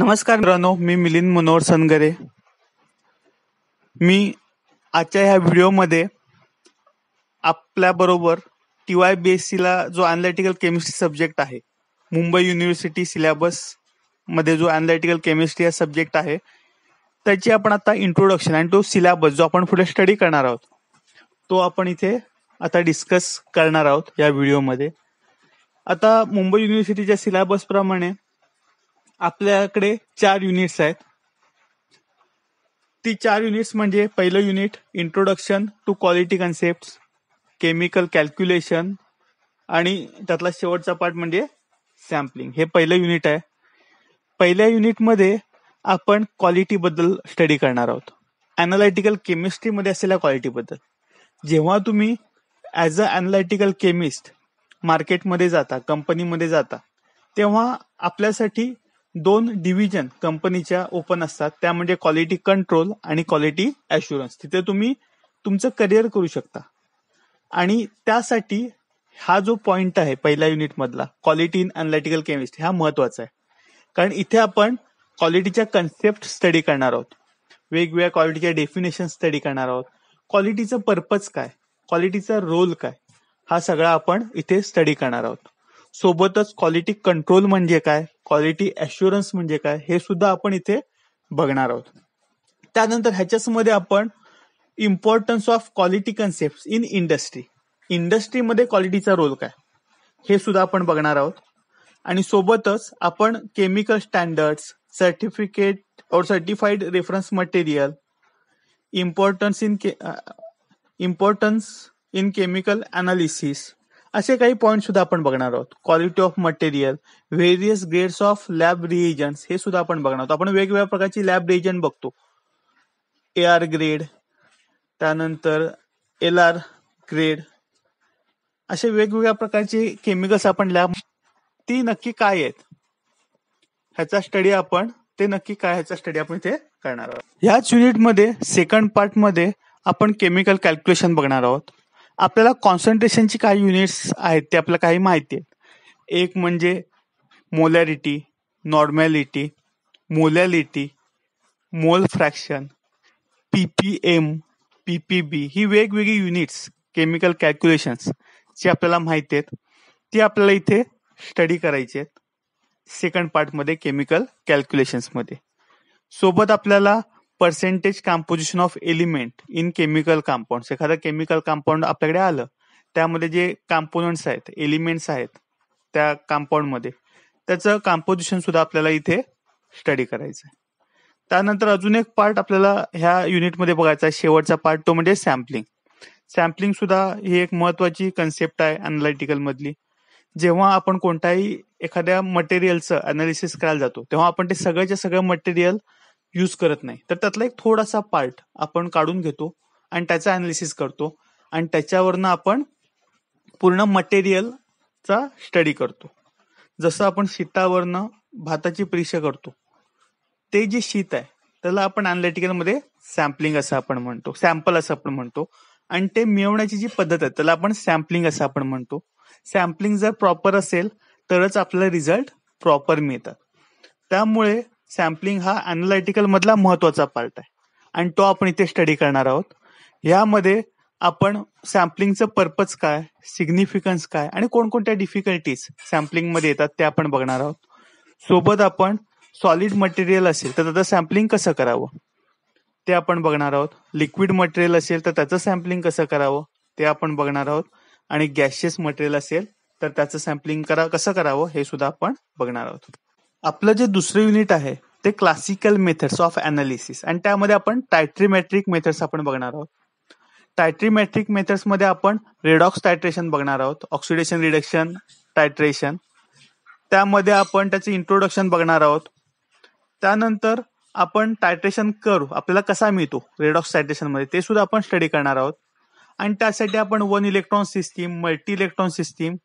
नमस्कार मित्रांनो मी मिलिंद मनोहर सनगरे मी आजच्या ह्या व्हिडिओमध्ये आपल्याबरोबर टी वाय बी एस सीला जो अनालिटिकल केमिस्ट्री सब्जेक्ट आहे मुंबई युनिव्हर्सिटी सिलेबस मध्ये जो अनालिटिकल केमिस्ट्री हा सब्जेक्ट आहे त्याची आपण आता इंट्रोडक्शन आणि तो सिलेबस जो आपण पुढे स्टडी करणार आहोत तो आपण इथे आता डिस्कस करणार आहोत या व्हिडिओमध्ये आता मुंबई युनिव्हर्सिटीच्या प्रमाणे आपल्याकडे चार युनिट्स आहेत ती चार युनिट्स म्हणजे पहिलं unit introduction to quality concept chemical calculation आणि त्यातला शेवटचा पार्ट म्हणजे सॅम्पलिंग हे पहिलं युनिट आहे पहिल्या युनिटमध्ये आपण क्वालिटीबद्दल स्टडी करणार आहोत अनालायटिकल केमिस्ट्रीमध्ये असलेल्या क्वालिटीबद्दल जेव्हा तुम्ही ॲज अ अनालायटिकल केमिस्ट मार्केटमध्ये जाता कंपनीमध्ये जाता तेव्हा आपल्यासाठी दोन डिव्हिजन कंपनीच्या ओपन असतात त्या म्हणजे क्वालिटी कंट्रोल आणि क्वालिटी ॲश्युरन्स तिथे तुम्ही तुमचं करिअर करू शकता आणि त्यासाठी हा जो पॉइंट आहे पहिल्या युनिटमधला क्वालिटी इन अनालिटिकल केमिस्ट्री हा महत्वाचा आहे कारण इथे आपण क्वालिटीच्या कन्सेप्ट स्टडी करणार आहोत वेगवेगळ्या क्वालिटीच्या डेफिनेशन स्टडी करणार आहोत क्वालिटीचं पर्पज काय क्वालिटीचा रोल काय हा सगळा आपण इथे स्टडी करणार आहोत सोबतच क्वालिटी कंट्रोल म्हणजे काय क्वालिटी ऍश्युरन्स म्हणजे काय हे सुद्धा आपण इथे बघणार आहोत त्यानंतर ह्याच्यामध्ये आपण importance of quality concept in industry इंडस्ट्रीमध्ये क्वालिटीचा रोल काय हे सुद्धा आपण बघणार आहोत आणि सोबतच आपण केमिकल स्टँडर्ड्स सर्टिफिकेट और certified reference material importance in importance in chemical analysis असे काही पॉईंट सुद्धा आपण बघणार आहोत quality of material various grades of lab reagents हे सुद्धा आपण बघणार आहोत आपण वेगवेगळ्या प्रकारची लॅब रिएजंट बघतो ए आर ग्रेड त्यानंतर एल आर ग्रेड असे वेगवेगळ्या प्रकारचे केमिकल्स आपण लॅब ती नक्की काय आहेत ह्याचा स्टडी आपण ते नक्की काय ह्याचा स्टडी आपण इथे करणार आहोत ह्याच युनिटमध्ये सेकंड पार्टमध्ये आपण केमिकल कॅल्क्युलेशन बघणार आहोत आपल्याला कॉन्सन्ट्रेशनची काही युनिट्स आहेत ते आपल्याला काही माहिती आहेत एक म्हणजे molarity normality molality mole fraction P P M P P B ही वेगवेगळी युनिट्स केमिकल कॅल्क्युलेशन्स जे आपल्याला माहिती आहेत ती आपल्याला इथे स्टडी करायचे आहेत सेकंड पार्टमध्ये केमिकल कॅल्क्युलेशन्समध्ये सोबत आपल्याला percentage composition of element in chemical compound एखादं केमिकल कंपाऊंड आपल्याकडे आलं त्यामध्ये जे कॉम्पोनंट्स आहेत एलिमेंट्स आहेत त्या कंपाऊंडमध्ये त्याचं कॉम्पोजिशन सुद्धा आपल्याला इथे स्टडी करायचं आहे त्यानंतर अजून एक पार्ट आपल्याला ह्या युनिटमध्ये बघायचा शेवटचा पार्ट तो म्हणजे सॅम्पलिंग सॅम्पलिंग सुद्धा ही एक महत्वाची कन्सेप्ट आहे अनालिटिकल मधली जेव्हा आपण कोणताही एखाद्या मटेरियलचं अनालिसिस करायला जातो तेव्हा आपण ते सगळ्याच्या सगळं मटेरियल यूज करत नाही तर त्यातला एक थोडासा पार्ट आपण काढून घेतो आणि त्याचा अनालिसिस करतो आणि त्याच्यावरनं आपण पूर्ण मटेरियलचा स्टडी करतो जसं आपण शीतावरनं भाताची परीक्षा करतो ते जे शीत आहे त्याला आपण अनालिटिकलमध्ये सॅम्पलिंग असं आपण म्हणतो सॅम्पल असं आपण म्हणतो आणि ते मिळवण्याची जी पद्धत आहे त्याला आपण सॅम्पलिंग असं आपण म्हणतो सॅम्पलिंग जर प्रॉपर असेल तरच आपला रिझल्ट प्रॉपर मिळतात त्यामुळे सॅम्पलिंग हा अनालिटिकल मधला महत्वाचा पार्ट आहे आणि तो आपण इथे स्टडी करणार आहोत यामध्ये आपण सॅम्पलिंगचं पर्पज काय सिग्निफिकन्स काय आणि कोणकोणत्या डिफिकल्टीज सॅम्पलिंग मध्ये येतात ते आपण बघणार आहोत सोबत आपण सॉलिड मटेरियल असेल तर त्याचं सॅम्पलिंग कसं करावं ते आपण बघणार आहोत लिक्विड मटेरियल असेल तर त्याचं सॅम्पलिंग कसं करावं ते आपण बघणार आहोत आणि गॅशियस मटेरियल असेल तर त्याचं सॅम्पलिंग करा कसं करावं हे सुद्धा आपण बघणार आहोत आपलं जे दुसरं युनिट आहे ते क्लासिकल मेथड्स ऑफ अनालिसिस आणि त्यामध्ये आपण टायट्रीमॅट्रिक मेथड्स आपण बघणार आहोत टायट्रीमॅट्रिक मेथड्समध्ये आपण रेडॉक्स टायट्रेशन बघणार आहोत ऑक्सिडेशन रिडक्शन टायट्रेशन त्यामध्ये आपण त्याचे इंट्रोडक्शन बघणार आहोत त्यानंतर आपण टायट्रेशन करू आपल्याला कसा मिळतो रेडॉक्स टायट्रेशनमध्ये ते सुद्धा आपण स्टडी करणार आहोत आणि त्यासाठी आपण one electron system multi electron system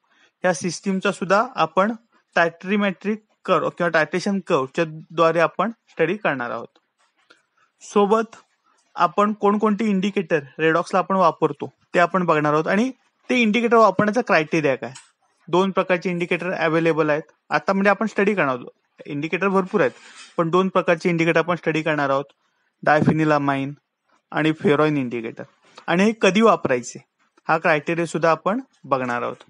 या सिस्टीमचा सुद्धा आपण टायट्रीमॅट्रिक कर्व किंवा टायटेशन कर्वच्या द्वारे आपण स्टडी करणार आहोत सोबत आपण कोणकोणते इंडिकेटर रेडॉक्सला आपण वापरतो ते आपण बघणार आहोत आणि ते इंडिकेटर वापरण्याचा क्रायटेरिया काय दोन प्रकारचे इंडिकेटर अवेलेबल आहेत आता म्हणजे आपण स्टडी करणार आहोत इंडिकेटर भरपूर आहेत पण दोन प्रकारचे इंडिकेटर आपण स्टडी करणार आहोत डायफिनिलामाइन आणि फेरॉइन इंडिकेटर आणि हे कधी वापरायचे हा क्रायटेरिया सुद्धा आपण बघणार आहोत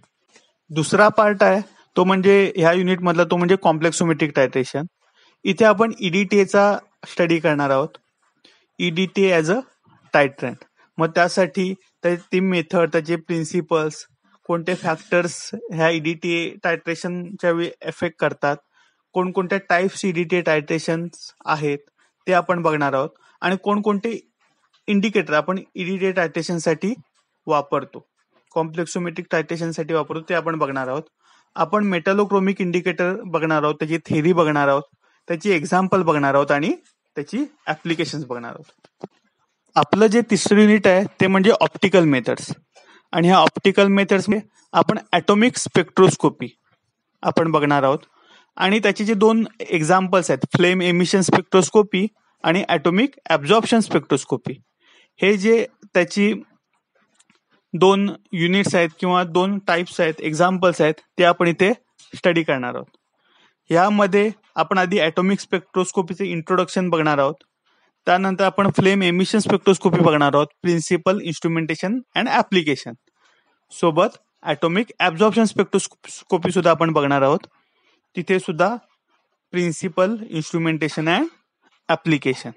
दुसरा पार्ट आहे तो म्हणजे ह्या युनिटमधला तो म्हणजे कॉम्प्लेक्सोमेट्रिक टायट्रेशन इथे आपण ईडीटीएचा e स्टडी करणार आहोत ईडीटी ॲज अ टायट्रेंट मग त्यासाठी ते ती मेथड त्याचे प्रिन्सिपल्स कोणते फॅक्टर्स ह्या ईडीटीए टायट्रेशनच्या वेळी एफेक्ट करतात कोणकोणत्या टाईप्स ईडीटी टायट्रेशन आहेत ते आपण बघणार आहोत आणि कोणकोणते इंडिकेटर आपण ईडीटी e टायट्रेशनसाठी वापरतो कॉम्प्लेक्सोमेट्रिक टायट्रेशनसाठी वापरतो ते आपण बघणार आहोत आपण मेटालोक्रोमिक इंडिकेटर बघणार आहोत त्याची थेरी बघणार आहोत त्याची एक्झाम्पल बघणार आहोत आणि त्याची ऍप्लिकेशन बघणार आहोत आपलं जे तिसरं युनिट आहे ते म्हणजे ऑप्टिकल मेथड्स आणि ह्या ऑप्टिकल मेथड्स आपण ॲटॉमिक स्पेक्ट्रोस्कोपी आपण बघणार आहोत आणि त्याचे जे दोन एक्झाम्पल्स आहेत फ्लेम एमिशन स्पेक्ट्रोस्कोपी आणि ॲटोमिक ॲब्झॉर्प्शन स्पेक्ट्रोस्कोपी हे जे त्याची दोन युनिट्स आहेत किंवा दोन टाईप्स आहेत एक्झाम्पल्स आहेत ते आपण इथे स्टडी करणार आहोत ह्यामध्ये आपण आधी ॲटॉमिक स्पेक्ट्रोस्कोपीचे इंट्रोडक्शन बघणार आहोत त्यानंतर आपण फ्लेम एमिशन स्पेक्ट्रोस्कोपी बघणार आहोत प्रिन्सिपल इन्स्ट्रुमेंटेशन अँड ॲप्लिकेशन सोबत ॲटॉमिक ॲब्झॉर्प्शन स्पेक्ट्रोस्कोपी सुद्धा आपण बघणार आहोत तिथे सुद्धा प्रिन्सिपल इन्स्ट्रुमेंटेशन अँड ॲप्लिकेशन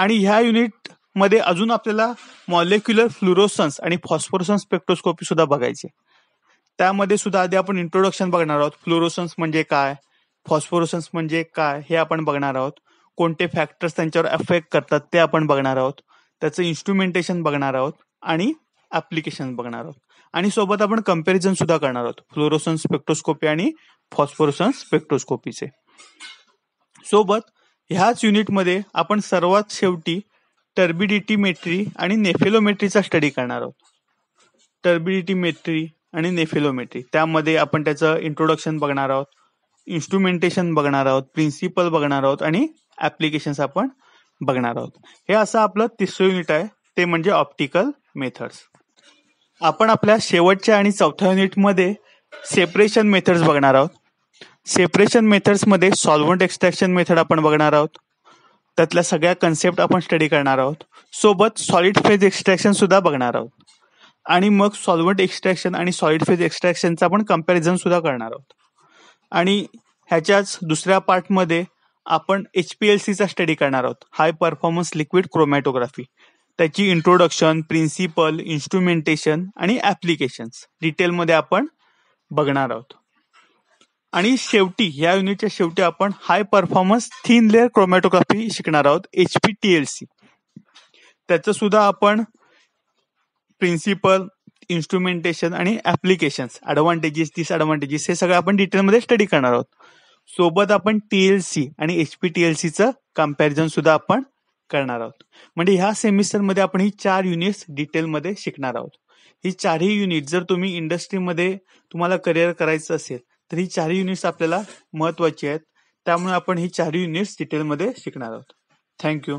आणि ह्या युनिट मध्ये अजून आपल्याला मॉलेक्युलर फ्लुरोसन्स आणि फॉस्फोरसन्स स्पेक्ट्रोस्कोपी सुद्धा बघायचे त्यामध्ये सुद्धा आधी आपण इंट्रोडक्शन बघणार आहोत फ्लोरोसन्स म्हणजे काय फॉस्फोरसन्स म्हणजे काय हे आपण बघणार आहोत कोणते फॅक्टर्स त्यांच्यावर अफेक्ट करतात ते आपण बघणार आहोत त्याचं इन्स्ट्रुमेंटेशन बघणार आहोत आणि ऍप्लिकेशन बघणार आहोत आणि सोबत आपण कंपेरिजन सुद्धा करणार आहोत फ्लोरोसन्स स्पेक्ट्रोस्कोपी आणि फॉस्फोरोसन्स स्पेक्ट्रोस्कोपीचे सोबत ह्याच युनिटमध्ये आपण सर्वात शेवटी टर्बिडिटी मेट्री आणि नेफेलोमेट्रीचा स्टडी करणार आहोत टर्बिडिटी मेट्री आणि नेफेलोमेट्री त्यामध्ये आपण त्याचं इंट्रोडक्शन बघणार आहोत इन्स्ट्रुमेंटेशन बघणार आहोत प्रिन्सिपल बघणार आहोत आणि ऍप्लिकेशन्स आपण बघणार आहोत हे असं आपलं तिसरं युनिट आहे ते म्हणजे ऑप्टिकल मेथड्स आपण आपल्या शेवटच्या आणि चौथ्या युनिटमध्ये सेपरेशन मेथड्स बघणार आहोत सेपरेशन मेथड्समध्ये सॉल्व्हंट एक्स्ट्रॅक्शन मेथड आपण बघणार आहोत त्यातल्या सगळ्या कन्सेप्ट आपण स्टडी करणार आहोत सोबत सॉलिड फेज एक्स्ट्रॅक्शन सुद्धा बघणार आहोत आणि मग सॉल्वंट एक्स्ट्रॅक्शन आणि सॉलिड फेज एक्स्ट्रॅक्शनचा पण कम्पॅरिझन सुद्धा करणार आहोत आणि ह्याच्याच दुसऱ्या पार्टमध्ये आपण एच पी एल सीचा स्टडी करणार आहोत हाय परफॉर्मन्स लिक्विड क्रोमॅटोग्राफी त्याची इंट्रोडक्शन प्रिन्सिपल इन्स्ट्रुमेंटेशन आणि ॲप्लिकेशन्स डिटेलमध्ये आपण बघणार आहोत आणि शेवटी या युनिटच्या शेवटी आपण high performance thin layer chromatography शिकणार आहोत एचपीटीएलसी त्याचं सुद्धा आपण प्रिन्सिपल इन्स्ट्रुमेंटेशन आणि ऍप्लिकेशन्स ऍडव्हान्टेजेस डिसएडव्हान्टेजेस हे सगळं आपण डिटेलमध्ये स्टडी करणार आहोत सोबत आपण टीएलसी आणि एचपीटीएलसीचं कम्पॅरिझन सुद्धा आपण करणार आहोत म्हणजे ह्या सेमिस्टरमध्ये आपण ही चार युनिट्स डिटेलमध्ये शिकणार आहोत ही चारही युनिट जर तुम्ही इंडस्ट्रीमध्ये तुम्हाला करिअर करायचं असेल तर ही चारही युनिट्स आपल्याला महत्वाची आहेत त्यामुळे आपण ही चारही युनिट्स डिटेलमध्ये शिकणार आहोत थँक्यू